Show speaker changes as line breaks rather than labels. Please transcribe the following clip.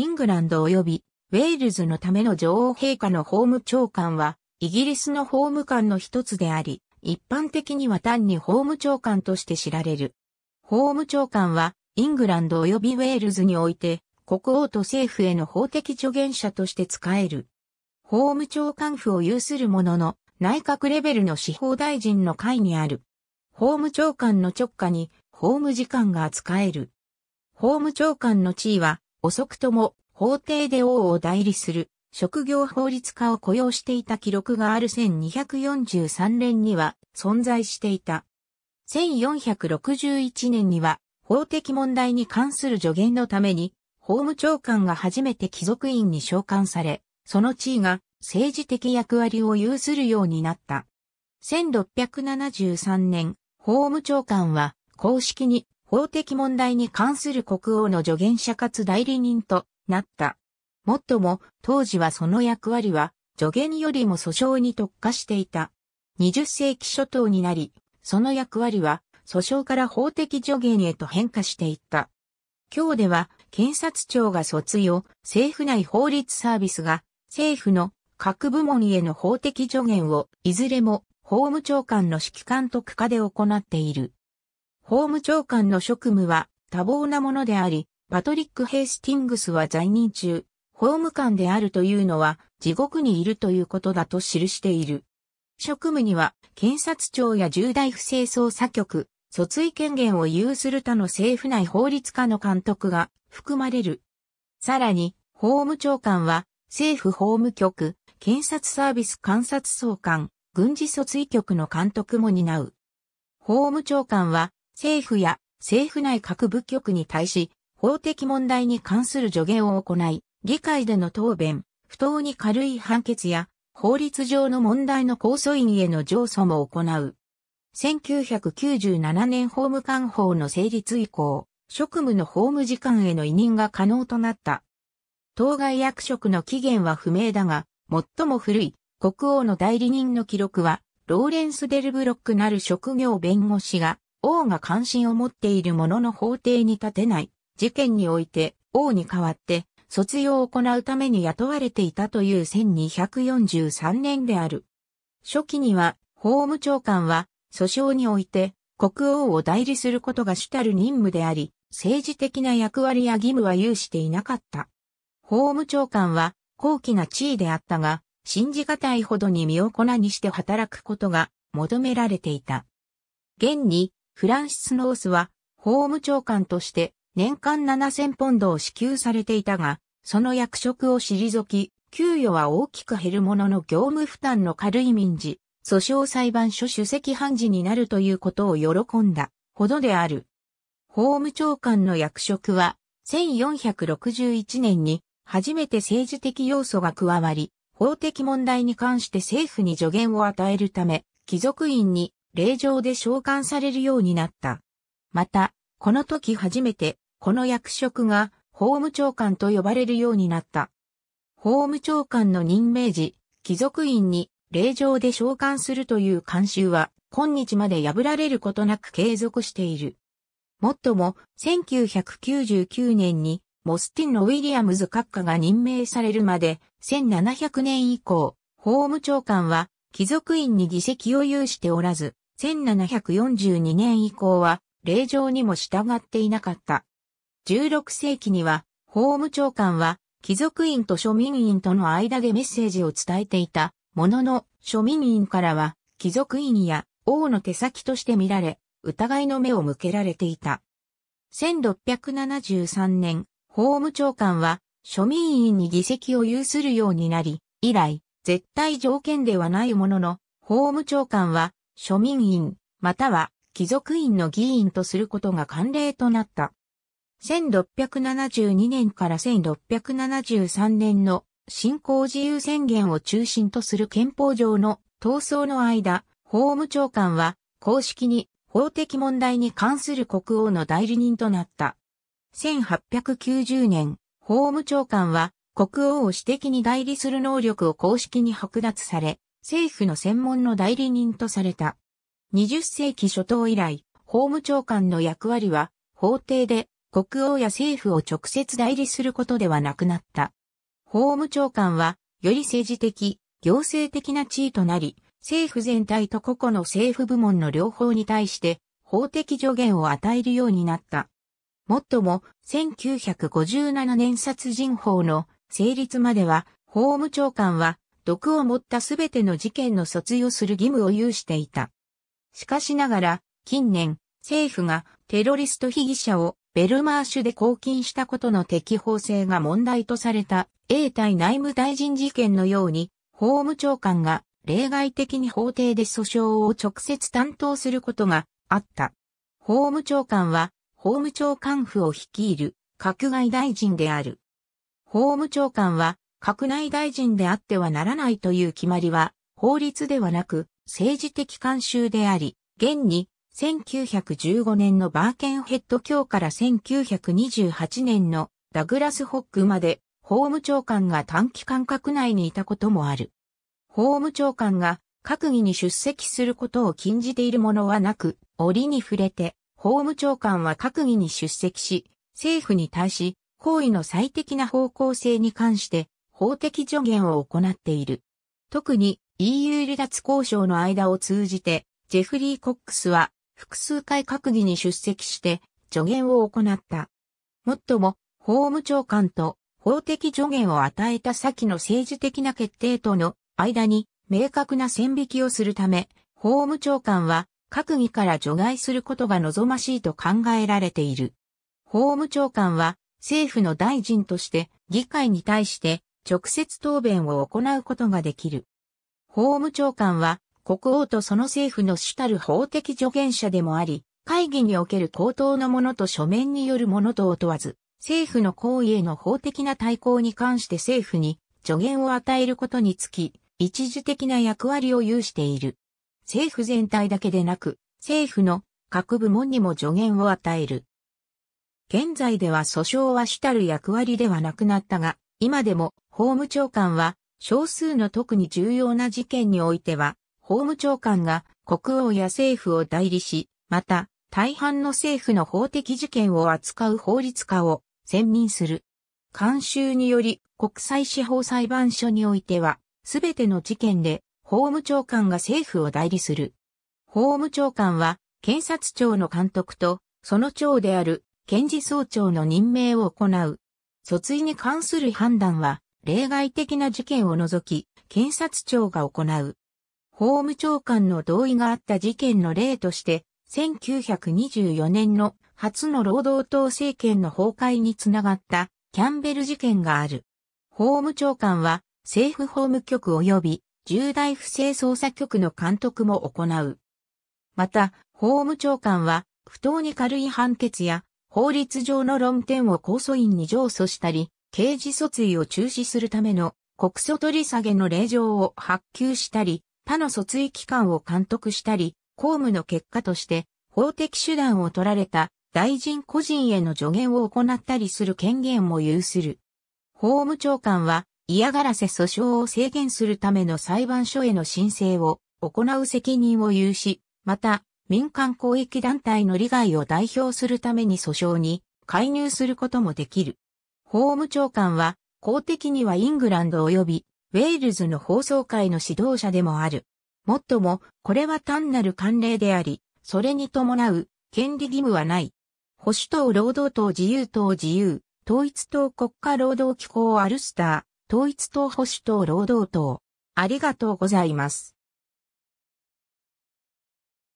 イングランド及びウェールズのための女王陛下の法務長官は、イギリスの法務官の一つであり、一般的には単に法務長官として知られる。法務長官は、イングランド及びウェールズにおいて、国王と政府への法的助言者として使える。法務長官府を有するものの、内閣レベルの司法大臣の会にある。法務長官の直下に法務次官が扱える。法務長官の地位は遅くとも法廷で王を代理する職業法律家を雇用していた記録がある1243年には存在していた。1461年には法的問題に関する助言のために法務長官が初めて貴族院に召喚され、その地位が政治的役割を有するようになった。1673年、法務長官は公式に法的問題に関する国王の助言者かつ代理人となった。もっとも、当時はその役割は、助言よりも訴訟に特化していた。20世紀初頭になり、その役割は、訴訟から法的助言へと変化していった。今日では、検察庁が卒業、政府内法律サービスが、政府の各部門への法的助言を、いずれも法務長官の指揮監督下で行っている。法務長官の職務は多忙なものであり、パトリック・ヘイスティングスは在任中、法務官であるというのは地獄にいるということだと記している。職務には検察庁や重大不正捜査局、訴追権限を有する他の政府内法律家の監督が含まれる。さらに、法務長官は政府法務局、検察サービス監察総監、軍事訴追局の監督も担う。法務長官は政府や政府内各部局に対し、法的問題に関する助言を行い、議会での答弁、不当に軽い判決や、法律上の問題の控訴院への上訴も行う。1997年法務官法の成立以降、職務の法務時間への委任が可能となった。当該役職の期限は不明だが、最も古い国王の代理人の記録は、ローレンス・デルブロックなる職業弁護士が王が関心を持っているものの法廷に立てない事件において王に代わって卒業を行うために雇われていたという1243年である。初期には法務長官は訴訟において国王を代理することが主たる任務であり、政治的な役割や義務は有していなかった。法務長官は高貴な地位であったが、信じがたいほどに身を粉にして働くことが求められていた。現にフランシス・ノースは法務長官として年間7000ポンドを支給されていたが、その役職を退き、給与は大きく減るものの業務負担の軽い民事、訴訟裁判所主席判事になるということを喜んだほどである。法務長官の役職は、1461年に初めて政治的要素が加わり、法的問題に関して政府に助言を与えるため、貴族院に令状で召喚されるようになった。また、この時初めて、この役職が法務長官と呼ばれるようになった。法務長官の任命時、貴族院に令状で召喚するという慣習は、今日まで破られることなく継続している。もっとも、1999年に、モスティンのウィリアムズ閣下が任命されるまで、1700年以降、法務長官は、貴族院に議席を有しておらず、1742年以降は、令状にも従っていなかった。16世紀には、法務長官は、貴族院と庶民院との間でメッセージを伝えていた、ものの、庶民院からは、貴族院や王の手先として見られ、疑いの目を向けられていた。1673年、法務長官は、庶民院に議席を有するようになり、以来、絶対条件ではないものの、法務長官は、庶民院、または貴族院の議員とすることが慣例となった。1672年から1673年の新興自由宣言を中心とする憲法上の闘争の間、法務長官は公式に法的問題に関する国王の代理人となった。1890年、法務長官は国王を私的に代理する能力を公式に剥奪され、政府の専門の代理人とされた。20世紀初頭以来、法務長官の役割は、法廷で国王や政府を直接代理することではなくなった。法務長官は、より政治的、行政的な地位となり、政府全体と個々の政府部門の両方に対して、法的助言を与えるようになった。もっとも、1957年殺人法の成立までは、法務長官は毒を持ったすべての事件の訴追をする義務を有していた。しかしながら、近年、政府がテロリスト被疑者をベルマーシュで拘禁したことの適法性が問題とされた英対内務大臣事件のように、法務長官が例外的に法廷で訴訟を直接担当することがあった。法務長官は法務長官府を率いる閣外大臣である。法務長官は閣内大臣であってはならないという決まりは、法律ではなく、政治的慣習であり、現に、1915年のバーケンヘッド卿から1928年のダグラス・ホックまで、法務長官が短期間閣内にいたこともある。法務長官が閣議に出席することを禁じているものはなく、折に触れて、法務長官は閣議に出席し、政府に対し、行為の最適な方向性に関して法的助言を行っている。特に EU 離脱交渉の間を通じて、ジェフリー・コックスは複数回閣議に出席して助言を行った。もっとも、法務長官と法的助言を与えた先の政治的な決定との間に明確な線引きをするため、法務長官は閣議から除外することが望ましいと考えられている。法務長官は政府の大臣として議会に対して直接答弁を行うことができる。法務長官は、国王とその政府の主たる法的助言者でもあり、会議における口頭のものと書面によるものとを問わず、政府の行為への法的な対抗に関して政府に助言を与えることにつき、一時的な役割を有している。政府全体だけでなく、政府の各部門にも助言を与える。現在では訴訟は主たる役割ではなくなったが、今でも法務長官は、少数の特に重要な事件においては、法務長官が国王や政府を代理し、また、大半の政府の法的事件を扱う法律家を選任する。慣習により国際司法裁判所においては、すべての事件で法務長官が政府を代理する。法務長官は検察庁の監督とその長である検事総長の任命を行う。訴追に関する判断は例外的な事件を除き、検察庁が行う。法務長官の同意があった事件の例として、1924年の初の労働党政権の崩壊につながったキャンベル事件がある。法務長官は政府法務局及び重大不正捜査局の監督も行う。また、法務長官は不当に軽い判決や法律上の論点を控訴院に上訴したり、刑事訴追を中止するための国訴取り下げの令状を発給したり、他の訴追機関を監督したり、公務の結果として法的手段を取られた大臣個人への助言を行ったりする権限も有する。法務長官は嫌がらせ訴訟を制限するための裁判所への申請を行う責任を有し、また民間公益団体の利害を代表するために訴訟に介入することもできる。法務長官は、公的にはイングランド及び、ウェールズの法曹会の指導者でもある。もっとも、これは単なる慣例であり、それに伴う、権利義務はない。保守党労働党自由党自由、統一党国家労働機構アルスター、統一党保守党労働党。ありがとうございます。